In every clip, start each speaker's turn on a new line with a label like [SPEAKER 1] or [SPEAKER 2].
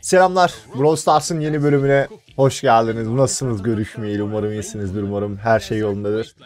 [SPEAKER 1] Selamlar. Brawl Stars'ın yeni bölümüne hoş geldiniz. Nasılsınız görüşmeyeli? Umarım iyisinizdir. Umarım her şey yolundadır.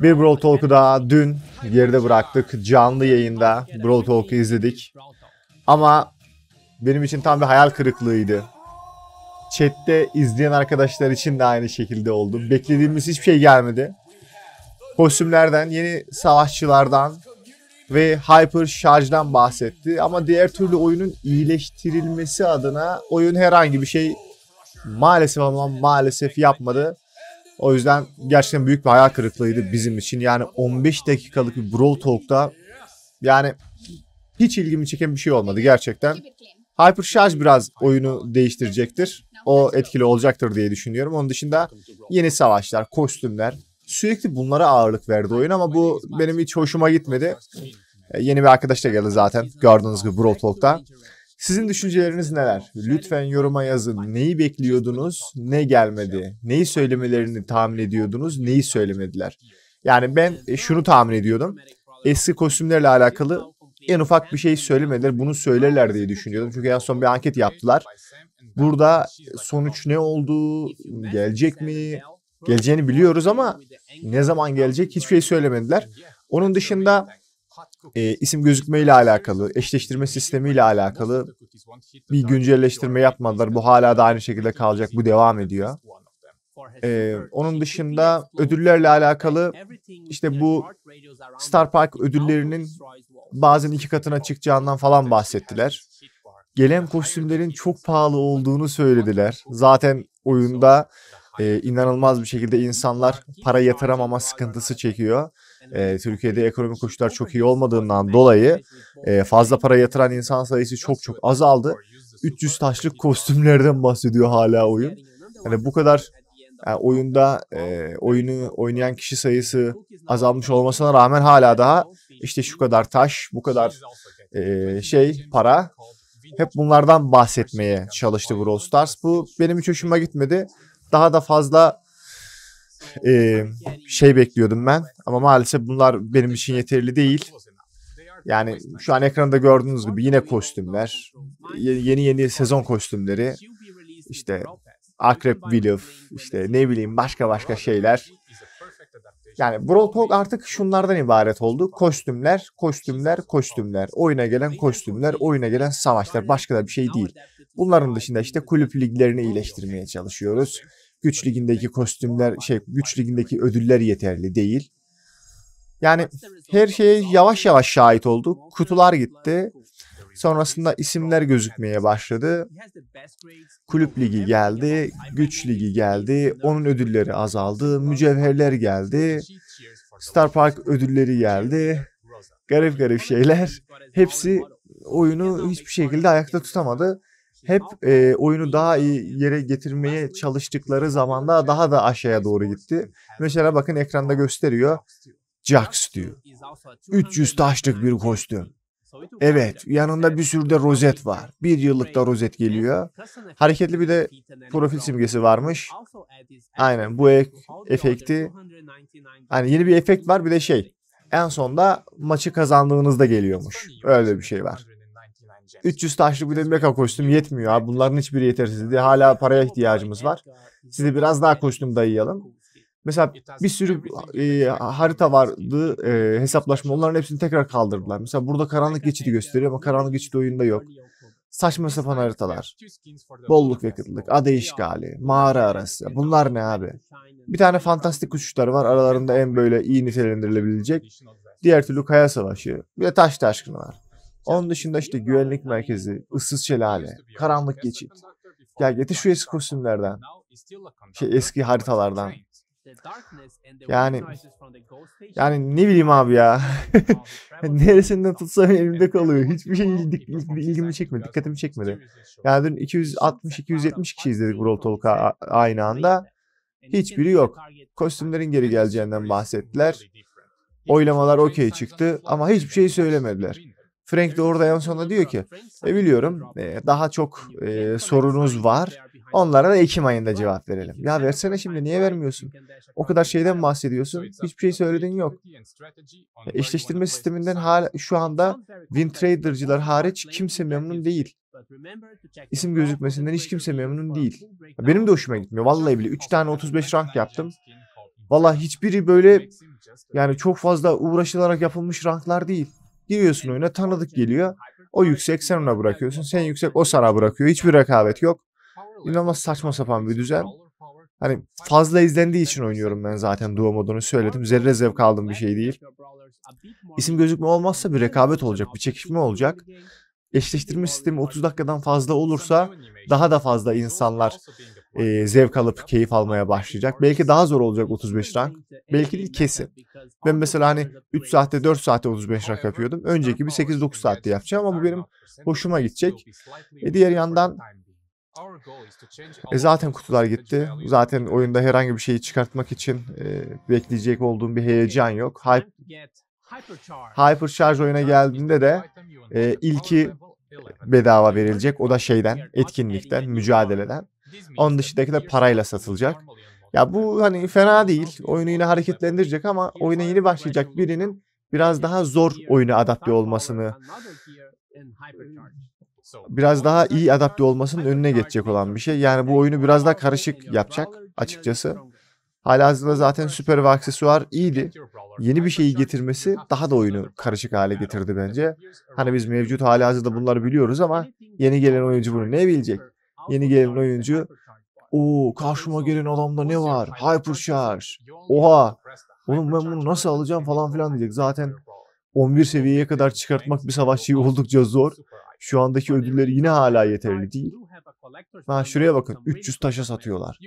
[SPEAKER 1] Bir Brawl Talk'u daha dün geride bıraktık. Canlı yayında Brawl Talk'u izledik. Ama benim için tam bir hayal kırıklığıydı. Chat'te izleyen arkadaşlar için de aynı şekilde oldu. Beklediğimiz hiçbir şey gelmedi. Kostümlerden, yeni savaşçılardan, ve hyper şarjdan bahsetti. Ama diğer türlü oyunun iyileştirilmesi adına oyun herhangi bir şey maalesef ama maalesef yapmadı. O yüzden gerçekten büyük bir hayal kırıklığıydı bizim için. Yani 15 dakikalık bir Brawl Talk'ta yani hiç ilgimi çeken bir şey olmadı gerçekten. Hyper Charge biraz oyunu değiştirecektir. O etkili olacaktır diye düşünüyorum. Onun dışında yeni savaşlar, kostümler, sürekli bunlara ağırlık verdi oyun ama bu benim hiç hoşuma gitmedi. E, yeni bir arkadaş da geldi zaten gördüğünüz gibi Brawl Talk'ta. Sizin düşünceleriniz neler? Lütfen yoruma yazın. Neyi bekliyordunuz? Ne gelmedi? Neyi söylemelerini tahmin ediyordunuz? Neyi söylemediler? Yani ben e, şunu tahmin ediyordum. Eski kostümlerle alakalı en ufak bir şey söylemediler. Bunu söylerler diye düşünüyordum. Çünkü en son bir anket yaptılar. Burada e, sonuç ne oldu? Gelecek mi? Geleceğini biliyoruz ama ne zaman gelecek hiçbir şey söylemediler. Onun dışında e, isim ile alakalı, eşleştirme sistemi ile alakalı bir güncelleştirme yapmadılar. Bu hala da aynı şekilde kalacak. Bu devam ediyor. Ee, onun dışında ödüllerle alakalı işte bu Star Park ödüllerinin bazen iki katına çıkacağından falan bahsettiler. Gelen kostümlerin çok pahalı olduğunu söylediler. Zaten oyunda e, inanılmaz bir şekilde insanlar para yatıramama sıkıntısı çekiyor. E, Türkiye'de ekonomik koşullar çok iyi olmadığından dolayı e, fazla para yatıran insan sayısı çok çok azaldı. 300 taşlık kostümlerden bahsediyor hala oyun. Hani bu kadar yani e, oyunda e, oyunu oynayan kişi sayısı azalmış olmasına rağmen hala daha işte şu kadar taş, bu kadar e, şey para hep bunlardan bahsetmeye çalıştı Brawl Stars. Bu benim hiç hoşuma gitmedi daha da fazla e, şey bekliyordum ben. Ama maalesef bunlar benim için yeterli değil. Yani şu an ekranda gördüğünüz gibi yine kostümler, yeni yeni sezon kostümleri, işte Akrep Willow, işte ne bileyim başka başka şeyler. Yani Brawl Talk artık şunlardan ibaret oldu. Kostümler, kostümler, kostümler. Oyuna gelen kostümler, oyuna gelen savaşlar. Başka da bir şey değil. Bunların dışında işte kulüp liglerini iyileştirmeye çalışıyoruz. Güç ligindeki kostümler şey güç ligindeki ödüller yeterli değil. Yani her şeye yavaş yavaş şahit oldu. Kutular gitti. Sonrasında isimler gözükmeye başladı. Kulüp ligi geldi, güç ligi geldi, onun ödülleri azaldı, mücevherler geldi, Star Park ödülleri geldi. Garip garip şeyler. Hepsi oyunu hiçbir şekilde ayakta tutamadı. Şey, hep e, oyunu daha iyi yere getirmeye çalıştıkları zamanda daha da aşağıya doğru gitti. Mesela bakın ekranda gösteriyor. Jax diyor. 300 taşlık bir kostüm. Evet, yanında bir sürü de rozet var. Bir yıllık da rozet geliyor. Hareketli bir de profil simgesi varmış. Aynen bu ek, efekti. Hani yeni bir efekt var bir de şey. En sonda maçı kazandığınızda geliyormuş. Öyle bir şey var. 300 taşlık bir de meka kostüm yetmiyor abi. Bunların hiçbiri yetersizdi. Hala paraya ihtiyacımız var. Size biraz daha koştum dayayalım. Mesela bir sürü e, harita vardı e, hesaplaşma. Onların hepsini tekrar kaldırdılar. Mesela burada karanlık geçidi gösteriyor ama karanlık geçidi oyunda yok. Saçma sapan haritalar. Bolluk ve kıtlık, ada işgali, mağara arası. Bunlar ne abi? Bir tane fantastik uçuşları var. Aralarında en böyle iyi nitelendirilebilecek. Diğer türlü kaya savaşı. Bir de taş taşkını var. Onun dışında işte güvenlik merkezi, ıssız şelale, karanlık geçit. Ya getir şu eski kostümlerden, şey eski haritalardan. Yani yani ne bileyim abi ya. Neresinden tutsam elimde kalıyor. Hiçbir şey ilgimi çekmedi, dikkatimi çekmedi. Yani dün 260-270 kişi izledik Brawl Talk'a aynı anda. Hiçbiri yok. Kostümlerin geri geleceğinden bahsettiler. Oylamalar okey çıktı ama hiçbir şey söylemediler. Frank de orada en sonunda diyor ki e, biliyorum e, daha çok e, sorunuz var. Onlara da Ekim ayında cevap verelim. Ya versene şimdi niye vermiyorsun? O kadar şeyden bahsediyorsun. Hiçbir şey söyledin yok. E, eşleştirme sisteminden hala, şu anda WinTrader'cılar hariç kimse memnun değil. İsim gözükmesinden hiç kimse memnun değil. Benim de hoşuma gitmiyor. Vallahi bile 3 tane 35 rank yaptım. Valla hiçbiri böyle yani çok fazla uğraşılarak yapılmış ranklar değil. Giriyorsun oyuna tanıdık geliyor. O yüksek sen ona bırakıyorsun. Sen yüksek o sana bırakıyor. Hiçbir rekabet yok. İnanılmaz saçma sapan bir düzen. Hani fazla izlendiği için oynuyorum ben zaten Duo modunu söyledim. Zerre zevk aldığım bir şey değil. İsim gözükme olmazsa bir rekabet olacak, bir çekişme olacak. Eşleştirme sistemi 30 dakikadan fazla olursa daha da fazla insanlar e, zevk alıp keyif almaya başlayacak. Belki daha zor olacak 35 rank. Belki değil kesin. Ben mesela hani 3 saatte 4 saatte 35 rank yapıyordum. Önceki bir 8-9 saatte yapacağım ama bu benim hoşuma gidecek. E, diğer yandan e zaten kutular gitti. Zaten oyunda herhangi bir şeyi çıkartmak için e, bekleyecek olduğum bir heyecan yok. Hype Hypercharge oyuna geldiğinde de e, ilki bedava verilecek. O da şeyden, etkinlikten, mücadeleden. Onun dışındaki de parayla satılacak. Ya bu hani fena değil. Oyunu yine hareketlendirecek ama oyuna yeni başlayacak birinin biraz daha zor oyuna adapte olmasını biraz daha iyi adapte olmasının önüne geçecek olan bir şey. Yani bu oyunu biraz daha karışık yapacak açıkçası. Halihazırda zaten süper ve aksesuar iyiydi. Yeni bir şeyi getirmesi daha da oyunu karışık hale getirdi bence. Hani biz mevcut halihazırda bunları biliyoruz ama yeni gelen oyuncu bunu ne bilecek? Yeni gelen oyuncu o karşıma gelen adamda ne var? Hyper Hypercharge. Oha. Oğlum ben bunu nasıl alacağım falan filan diyecek. Zaten 11 seviyeye kadar çıkartmak bir savaşçıyı oldukça zor. Şu andaki ödülleri yine hala yeterli değil. Ha şuraya bakın 300 taşa satıyorlar.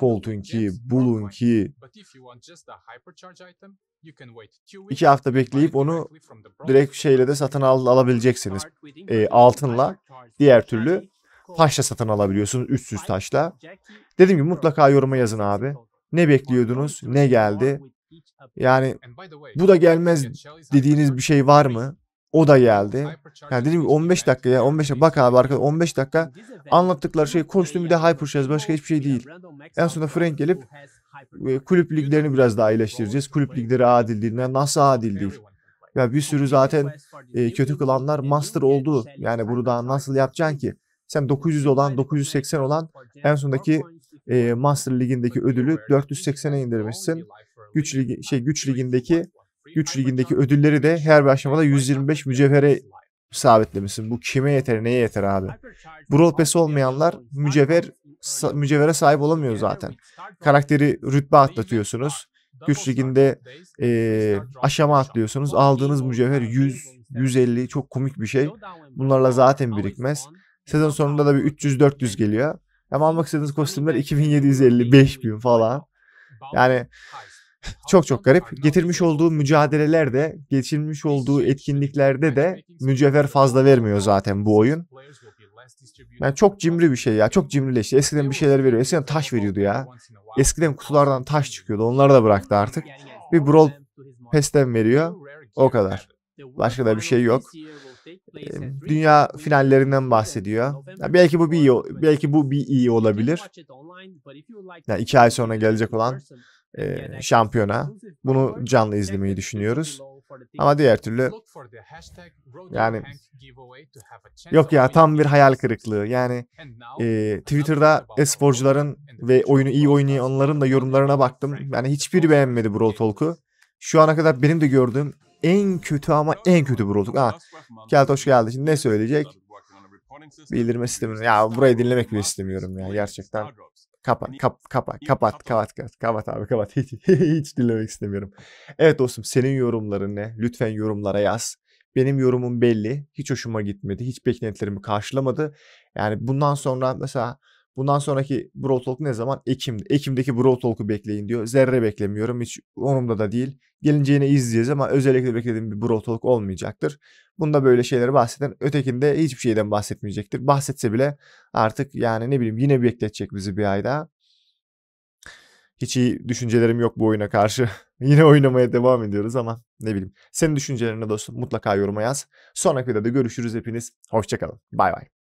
[SPEAKER 1] Colt'un ki, Bull'un ki. İki hafta bekleyip onu direkt şeyle de satın al alabileceksiniz. E, altınla diğer türlü taşla satın alabiliyorsunuz 300 taşla. Dediğim gibi mutlaka yoruma yazın abi. Ne bekliyordunuz? Ne geldi? Yani bu da gelmez dediğiniz bir şey var mı? O da geldi. Yani dediğim gibi 15 dakika ya 15 dakika. Bak abi arkadaş 15 dakika anlattıkları şey kostüm bir de hypercharge başka hiçbir şey değil. En sonunda Frank gelip e, kulüp liglerini biraz daha iyileştireceğiz. Kulüp ligleri adil değil. Nasıl adil değil? Ya bir sürü zaten e, kötü kılanlar master oldu. Yani bunu daha nasıl yapacaksın ki? Sen 900 olan, 980 olan en sondaki e, Master Ligi'ndeki ödülü 480'e indirmişsin. Güç ligi, şey güç ligindeki Güç ligindeki ödülleri de her bir aşamada 125 mücevhere sabitlemişsin. Bu kime yeter, neye yeter abi? Brawl Pass'i olmayanlar mücevher mücevhere sahip olamıyor zaten. Karakteri rütbe atlatıyorsunuz. Güç liginde e, aşama atlıyorsunuz. Aldığınız mücevher 100, 150 çok komik bir şey. Bunlarla zaten birikmez. Sezon sonunda da bir 300-400 geliyor. Ama almak istediğiniz kostümler 2750, 5000 falan. Yani çok çok garip. Getirmiş olduğu şey. mücadelelerde, geçirmiş olduğu şey etkinliklerde de mücevher fazla vermiyor zaten bu oyun. Yani çok cimri bir şey ya. Çok cimrileşti. Eskiden bir şeyler veriyor. Eskiden taş veriyordu ya. Eskiden kutulardan taş çıkıyordu. Onları da bıraktı artık. Bir Brawl Pass'ten veriyor. O kadar. Başka da bir şey yok. Dünya finallerinden bahsediyor. Yani belki bu bir iyi, belki bu bir iyi olabilir. Yani iki ay sonra gelecek olan e, şampiyona. Bunu canlı izlemeyi düşünüyoruz. Ama diğer türlü yani yok ya tam bir hayal kırıklığı. Yani e, Twitter'da esporcuların ve oyunu iyi oynayanların da yorumlarına baktım. Yani hiçbiri beğenmedi Brawl Talk'u. Şu ana kadar benim de gördüğüm en kötü ama en kötü Brawl Talk. Ha, Kelt hoş geldi. Şimdi ne söyleyecek? Bildirme sistemini. Ya burayı dinlemek bile istemiyorum ya gerçekten. Kapat, hani kap, kapat, kapat, kapat, kapat, kapat abi kapat. Hiç, hiç dinlemek istemiyorum. Evet dostum senin yorumların ne? Lütfen yorumlara yaz. Benim yorumum belli. Hiç hoşuma gitmedi. Hiç beklentilerimi karşılamadı. Yani bundan sonra mesela Bundan sonraki Brawl Talk ne zaman? Ekim'de. Ekim'deki Brawl Talk'u bekleyin diyor. Zerre beklemiyorum. Hiç onumda da değil. Gelince yine izleyeceğiz ama özellikle beklediğim bir Brawl Talk olmayacaktır. Bunda böyle şeyleri bahseden ötekinde hiçbir şeyden bahsetmeyecektir. Bahsetse bile artık yani ne bileyim yine bekletecek bizi bir ay daha. Hiç iyi düşüncelerim yok bu oyuna karşı. Yine oynamaya devam ediyoruz ama ne bileyim. Senin düşüncelerine dostum mutlaka yoruma yaz. Sonraki videoda görüşürüz hepiniz. Hoşçakalın. Bay bay.